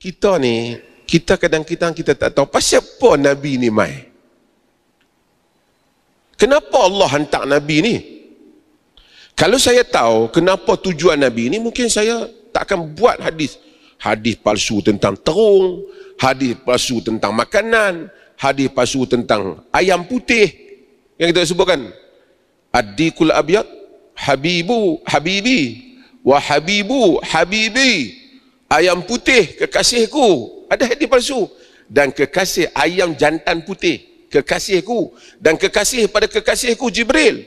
kita ni, kita kadang-kadang kita tak tahu pasal apa Nabi ni mai. Kenapa Allah hantar Nabi ni? Kalau saya tahu kenapa tujuan Nabi ni, mungkin saya tak akan buat hadis. Hadis palsu tentang terung, hadis palsu tentang makanan, hadis palsu tentang ayam putih yang kita sebutkan. Adikul abiyat, habibu, habibi, wahabibu habibi. habibi ayam putih kekasihku ada hadis palsu dan kekasih ayam jantan putih kekasihku dan kekasih pada kekasihku Jibril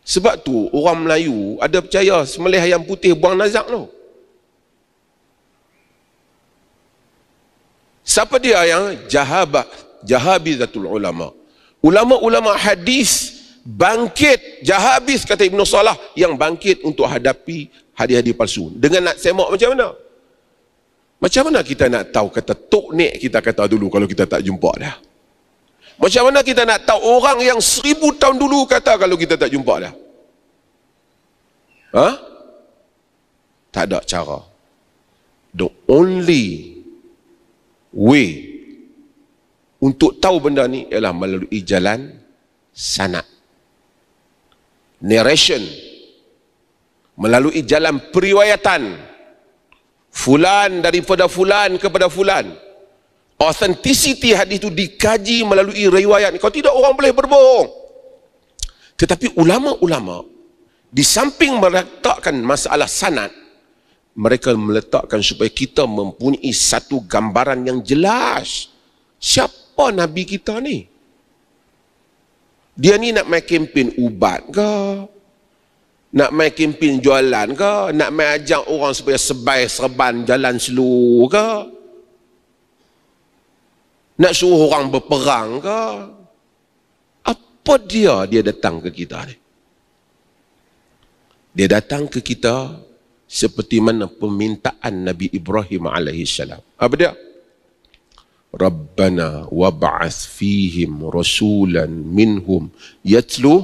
sebab tu orang Melayu ada percaya semelih ayam putih buang nazak tu siapa dia yang jahabah jahabizatul ulama ulama-ulama hadis bangkit jahabis kata Ibnu Salah yang bangkit untuk hadapi hadiah-hadiah palsu dengan nak semak macam mana macam mana kita nak tahu kata tok nek kita kata dulu kalau kita tak jumpa dah macam mana kita nak tahu orang yang seribu tahun dulu kata kalau kita tak jumpa dah Hah? tak ada cara the only way untuk tahu benda ni ialah melalui jalan sanak narration melalui jalan periwayatan fulan daripada fulan kepada fulan authenticity hadis itu dikaji melalui riwayat kalau tidak orang boleh berbohong tetapi ulama-ulama di samping meletakkan masalah sanad mereka meletakkan supaya kita mempunyai satu gambaran yang jelas siapa nabi kita ni dia ni nak main kempen ubat ke? Nak main kempen jualan ke? Nak main ajak orang supaya sebaik serban jalan seluruh ke? Nak suruh orang berperang ke? Apa dia dia datang ke kita ni? Dia datang ke kita seperti mana permintaan Nabi Ibrahim alaihissalam. Apa dia? ربنا وابعث فيهم رسولا منهم يتلو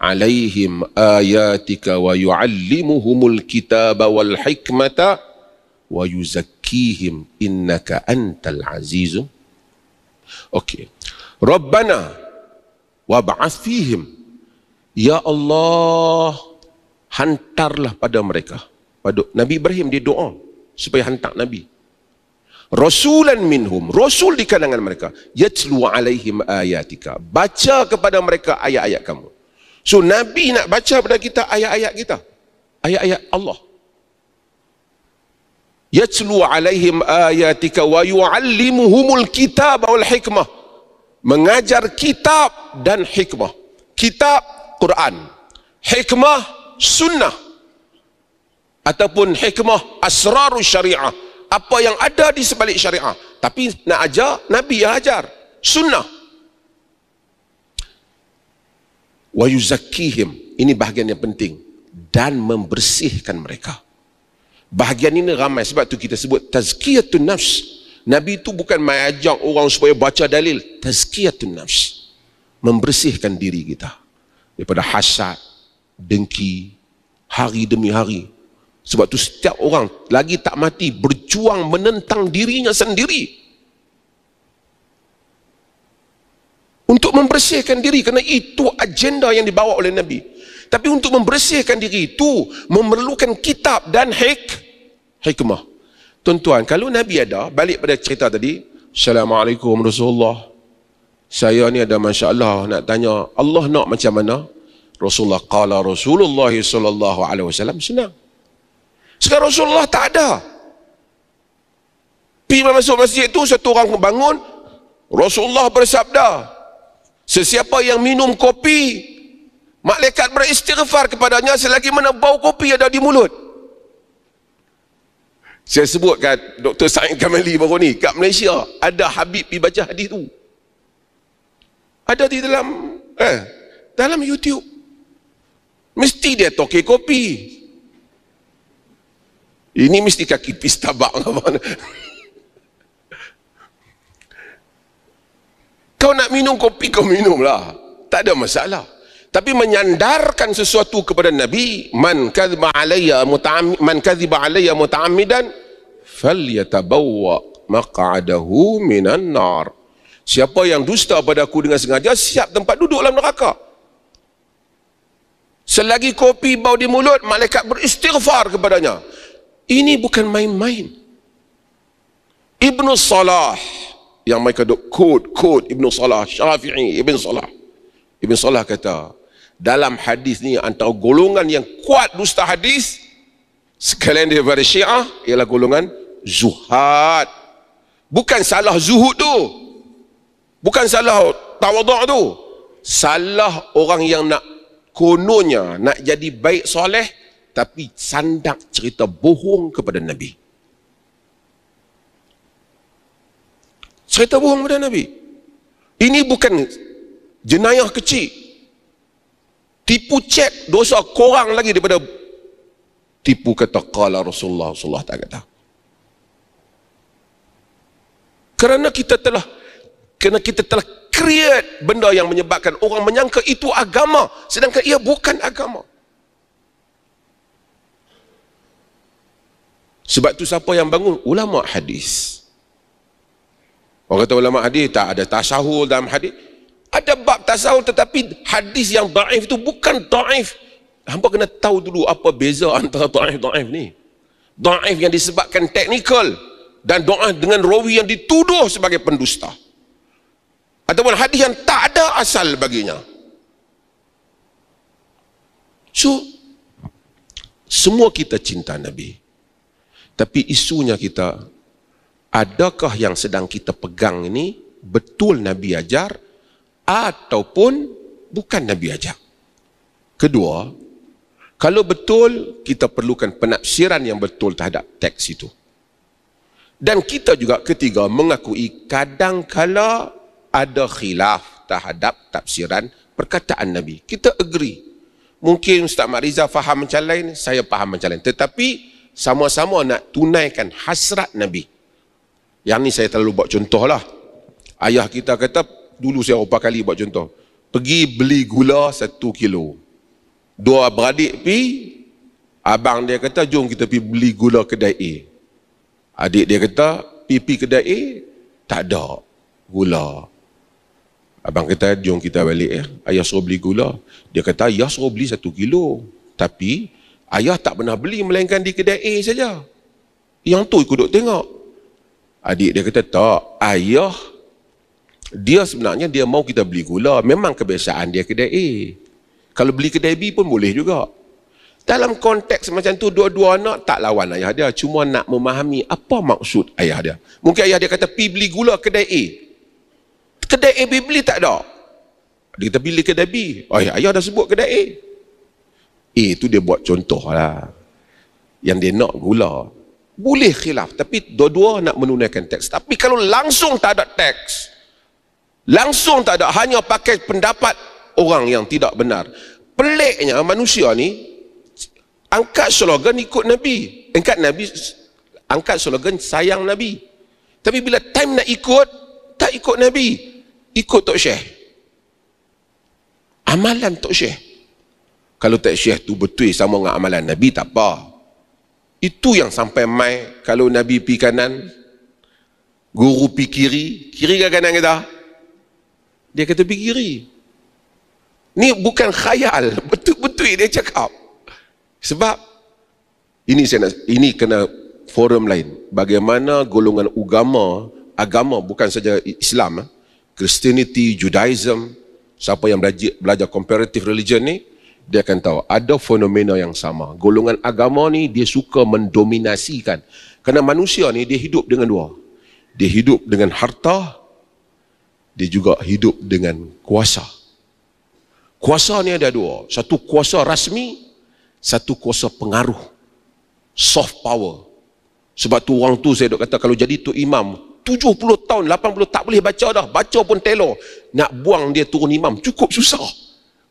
عليهم آياتك ويعلمهم الكتاب والحكمة ويزكيهم إنك أنت العزيز أوكي ربنا وابعث فيهم يا الله hantarlah pada mereka pada Nabi Ibrahim dia doa supaya hantar Nabi rasulan minhum rasul di kalangan mereka yatlu alaihim ayatika baca kepada mereka ayat-ayat kamu so nabi nak baca kepada kita ayat-ayat kita ayat-ayat Allah yatlu alaihim ayatika wa yuallimuhumul kitab wal hikmah mengajar kitab dan hikmah kitab Quran hikmah sunnah ataupun hikmah asrarus syariah apa yang ada di sebalik syariah. Tapi nak ajar, Nabi yang ajar. Sunnah. Wa yuzakihim. Ini bahagian yang penting. Dan membersihkan mereka. Bahagian ini ramai. Sebab tu kita sebut tazkiyatun nafs. Nabi itu bukan mengajak orang supaya baca dalil. Tazkiyatun nafs. Membersihkan diri kita. Daripada hasad, dengki, hari demi hari. Sebab tu setiap orang lagi tak mati ber berjuang menentang dirinya sendiri untuk membersihkan diri kerana itu agenda yang dibawa oleh Nabi tapi untuk membersihkan diri itu memerlukan kitab dan hik hikmah tuan-tuan kalau Nabi ada balik pada cerita tadi Assalamualaikum Rasulullah saya ni ada masya-Allah nak tanya Allah nak macam mana Rasulullah qala Rasulullah sallallahu alaihi wasallam senang sekarang Rasulullah tak ada Pima masuk masjid tu satu orang bangun Rasulullah bersabda Sesiapa yang minum kopi Malaikat beristighfar kepadanya selagi mana bau kopi ada di mulut Saya sebut kat Dr. Said Kamali baru ni Kat Malaysia ada Habib pergi baca hadis tu Ada di dalam eh, Dalam YouTube Mesti dia toke kopi ini mesti kaki pis tabak. kau nak minum kopi kau minumlah. Tak ada masalah. Tapi menyandarkan sesuatu kepada Nabi, man kadhiba alayya muta'ammid man kadhiba alayya muta'ammidan falyatabawwa maq'adahu minan nar. Siapa yang dusta padaku dengan sengaja siap tempat duduk dalam neraka. Selagi kopi bau di mulut, malaikat beristighfar kepadanya. Ini bukan main-main. Ibnu Salah yang mereka duk kod kod Ibnu Salah Syafi'i Ibnu Salah Ibnu Salah kata dalam hadis ni antara golongan yang kuat dusta hadis sekalian dia dari Syiah ialah golongan zuhad bukan salah zuhud tu bukan salah tawaduk tu salah orang yang nak kononnya nak jadi baik soleh tapi sandak cerita bohong kepada Nabi. Cerita bohong kepada Nabi. Ini bukan jenayah kecil. Tipu cek dosa korang lagi daripada tipu kata qala Rasulullah sallallahu alaihi wasallam. Kerana kita telah kerana kita telah create benda yang menyebabkan orang menyangka itu agama sedangkan ia bukan agama. Sebab tu siapa yang bangun ulama hadis. Orang kata ulama hadis tak ada tasahul dalam hadis. Ada bab tasahul tetapi hadis yang daif itu bukan daif. Hampa kena tahu dulu apa beza antara daif daif ni. Daif yang disebabkan teknikal dan doa dengan rawi yang dituduh sebagai pendusta. Ataupun hadis yang tak ada asal baginya. So, semua kita cinta Nabi. Tapi isunya kita adakah yang sedang kita pegang ini betul Nabi ajar ataupun bukan Nabi ajar. Kedua, kalau betul kita perlukan penafsiran yang betul terhadap teks itu. Dan kita juga ketiga mengakui kadang kala ada khilaf terhadap tafsiran perkataan Nabi. Kita agree. Mungkin Ustaz Mak Rizal faham macam lain, saya faham macam lain. Tetapi sama-sama nak tunaikan hasrat Nabi. Yang ni saya terlalu buat contoh lah. Ayah kita kata, dulu saya berapa kali buat contoh. Pergi beli gula satu kilo. Dua beradik pi, abang dia kata, jom kita pi beli gula kedai A. Adik dia kata, pi pi kedai A, tak ada gula. Abang kata, jom kita balik eh. Ayah suruh beli gula. Dia kata, ayah suruh beli satu kilo. Tapi, ayah tak pernah beli melainkan di kedai A saja. Yang tu ikut duk tengok. Adik dia kata, tak, ayah, dia sebenarnya dia mau kita beli gula. Memang kebiasaan dia kedai A. Kalau beli kedai B pun boleh juga. Dalam konteks macam tu, dua-dua anak tak lawan ayah dia. Cuma nak memahami apa maksud ayah dia. Mungkin ayah dia kata, pi beli gula kedai A. Kedai A B beli tak ada. Dia kata, beli kedai B. Ayah, oh, ayah dah sebut kedai A. A tu dia buat contoh lah. Yang dia nak gula boleh khilaf tapi dua-dua nak menunaikan teks tapi kalau langsung tak ada teks langsung tak ada hanya pakai pendapat orang yang tidak benar peliknya manusia ni angkat slogan ikut nabi angkat nabi angkat slogan sayang nabi tapi bila time nak ikut tak ikut nabi ikut tok syekh amalan tok syekh kalau tok syekh tu betul sama dengan amalan nabi tak apa itu yang sampai mai kalau Nabi pi kanan, guru pi kiri, kiri ke kanan kita? Dia kata pi kiri. Ini bukan khayal, betul-betul dia cakap. Sebab ini saya nak, ini kena forum lain. Bagaimana golongan agama, agama bukan saja Islam, eh, Christianity, Judaism, siapa yang belajar, belajar comparative religion ni, dia akan tahu ada fenomena yang sama. Golongan agama ni dia suka mendominasikan. Kerana manusia ni dia hidup dengan dua. Dia hidup dengan harta, dia juga hidup dengan kuasa. Kuasa ni ada dua. Satu kuasa rasmi, satu kuasa pengaruh. Soft power. Sebab tu orang tu saya dok kata kalau jadi tu imam, 70 tahun, 80 tak boleh baca dah. Baca pun telo. Nak buang dia turun imam, cukup susah.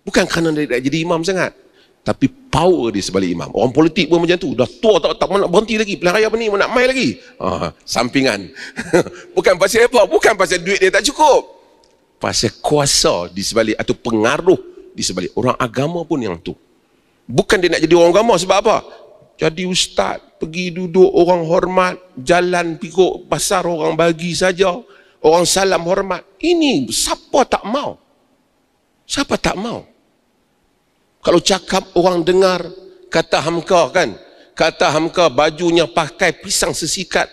Bukan kerana dia tak jadi imam sangat. Tapi power di sebalik imam. Orang politik pun macam tu. Dah tua tak, tak, nak berhenti lagi. Pilihan raya apa ni? Nak mai lagi? Ah, sampingan. Bukan pasal apa? Bukan pasal duit dia tak cukup. Pasal kuasa di sebalik atau pengaruh di sebalik. Orang agama pun yang tu. Bukan dia nak jadi orang agama sebab apa? Jadi ustaz pergi duduk orang hormat. Jalan pikuk pasar orang bagi saja. Orang salam hormat. Ini siapa tak mau? Siapa tak mau? Kalau cakap orang dengar, kata Hamka kan, kata Hamka bajunya pakai pisang sesikat.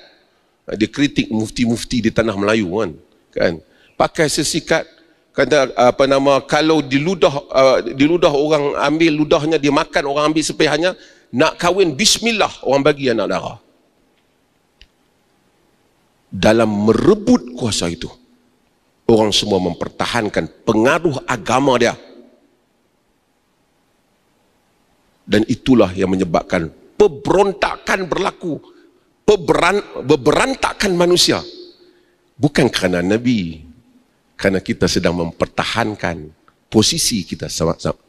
Eh, dia kritik mufti-mufti di tanah Melayu kan. kan? Pakai sesikat, kata eh, apa nama kalau diludah uh, diludah orang ambil ludahnya dia makan orang ambil sepihannya nak kahwin bismillah orang bagi anak darah dalam merebut kuasa itu orang semua mempertahankan pengaruh agama dia Dan itulah yang menyebabkan pemberontakan berlaku. Peberan, berberantakan manusia. Bukan kerana Nabi. Kerana kita sedang mempertahankan posisi kita sama, sama,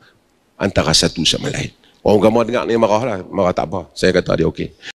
antara satu sama lain. Orang agama dengar ni marah lah. Marah tak apa. Saya kata dia okey.